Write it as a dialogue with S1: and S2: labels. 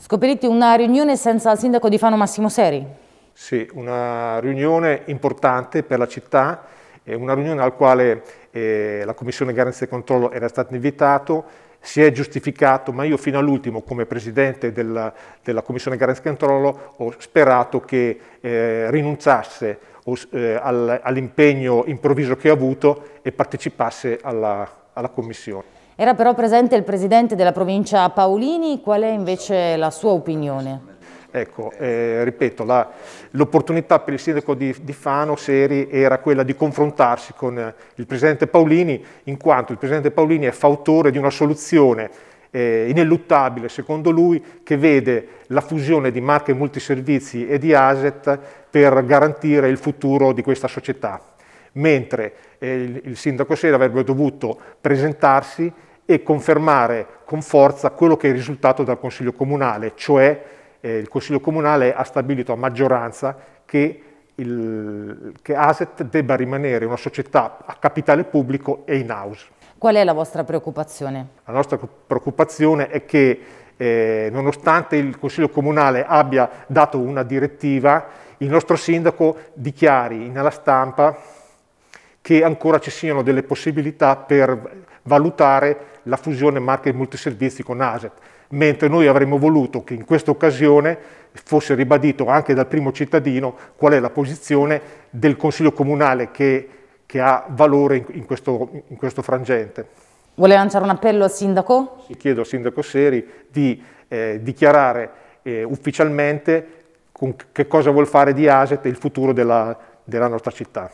S1: Scopellitti, una riunione senza il sindaco di Fano Massimo Seri?
S2: Sì, una riunione importante per la città, una riunione alla quale eh, la Commissione Garanzia e Controllo era stata invitata, si è giustificato, ma io fino all'ultimo come Presidente della, della Commissione Garanzia e Controllo ho sperato che eh, rinunciasse eh, all'impegno improvviso che ha avuto e partecipasse alla, alla Commissione.
S1: Era però presente il presidente della provincia Paolini, qual è invece la sua opinione?
S2: Ecco, eh, ripeto, l'opportunità per il sindaco di, di, Fano, Seri, era quella di confrontarsi con eh, il presidente Paolini, in quanto il presidente Paolini è fautore di una soluzione eh, ineluttabile, secondo lui, che vede la fusione di marche multiservizi e di ASET per garantire il futuro di questa società. Mentre eh, il, il sindaco Seri avrebbe dovuto presentarsi e confermare con forza quello che è risultato dal Consiglio Comunale, cioè eh, il Consiglio Comunale ha stabilito a maggioranza che, il, che ASET debba rimanere una società a capitale pubblico e in house.
S1: Qual è la vostra preoccupazione?
S2: La nostra preoccupazione è che eh, nonostante il Consiglio Comunale abbia dato una direttiva, il nostro sindaco dichiari alla stampa che ancora ci siano delle possibilità per valutare la fusione market multiservizi con ASET, mentre noi avremmo voluto che in questa occasione fosse ribadito anche dal primo cittadino qual è la posizione del Consiglio Comunale che, che ha valore in questo, in questo frangente. Vuole lanciare un appello al Sindaco? Sì, chiedo al Sindaco Seri di eh, dichiarare eh, ufficialmente che cosa vuol fare di Aset e il futuro della, della nostra città.